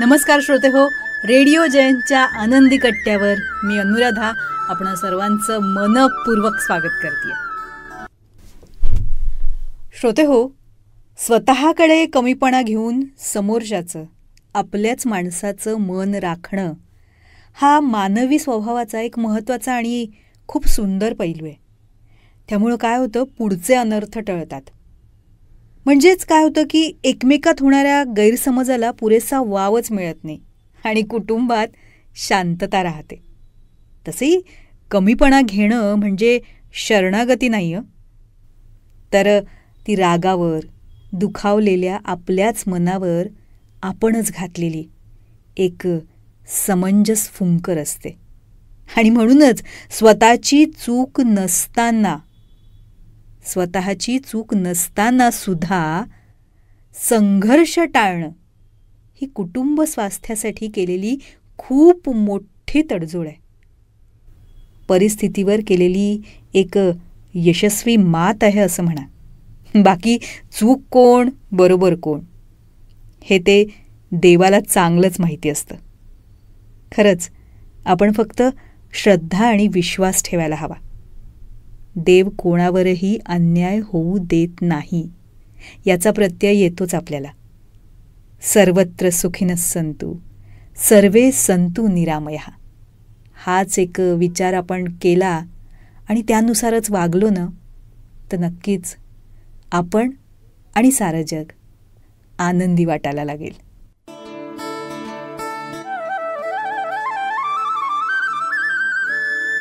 नमस्कार श्रोते हो रेडिओ जयंतच्या आनंदी कट्ट्यावर मी अनुराधा आपण सर्वांचं मनपूर्वक स्वागत करते श्रोते हो स्वतःकडे कमीपणा घेऊन समोरच्याचं आपल्याच माणसाचं मन राखणं हा मानवी स्वभावाचा एक महत्त्वाचा आणि खूप सुंदर पैलू आहे त्यामुळं काय होतं पुढचे अनर्थ टळतात म्हणजेच काय होतं की एकमेकात होणाऱ्या गैरसमजाला पुरेसा वावच मिळत नाही आणि कुटुंबात शांतता राहते तसे कमीपणा घेणं म्हणजे शरणागती नाही तर ती रागावर दुखावलेल्या आपल्याच मनावर आपणच घातलेली एक समंजस फुंकर असते आणि म्हणूनच स्वतःची चूक नसताना स्वतःची चूक नसताना सुद्धा संघर्ष टाळणं ही कुटुंब स्वास्थ्यासाठी केलेली खूप मोठी तडजोड आहे परिस्थितीवर केलेली एक यशस्वी मात आहे असं म्हणा बाकी चूक कोण बरोबर कोण हे ते देवाला चांगलंच माहिती असतं खरंच आपण फक्त श्रद्धा आणि विश्वास ठेवायला हवा देव कोणावरही अन्याय होऊ देत नाही याचा प्रत्यय येतोच आपल्याला सर्वत्र सुखीन संतू सर्वे संतू निरामय हाच एक विचार आपण केला आणि त्यानुसारच वागलो ना तर नक्कीच आपण आणि सारं जग आनंदी वाटायला लागेल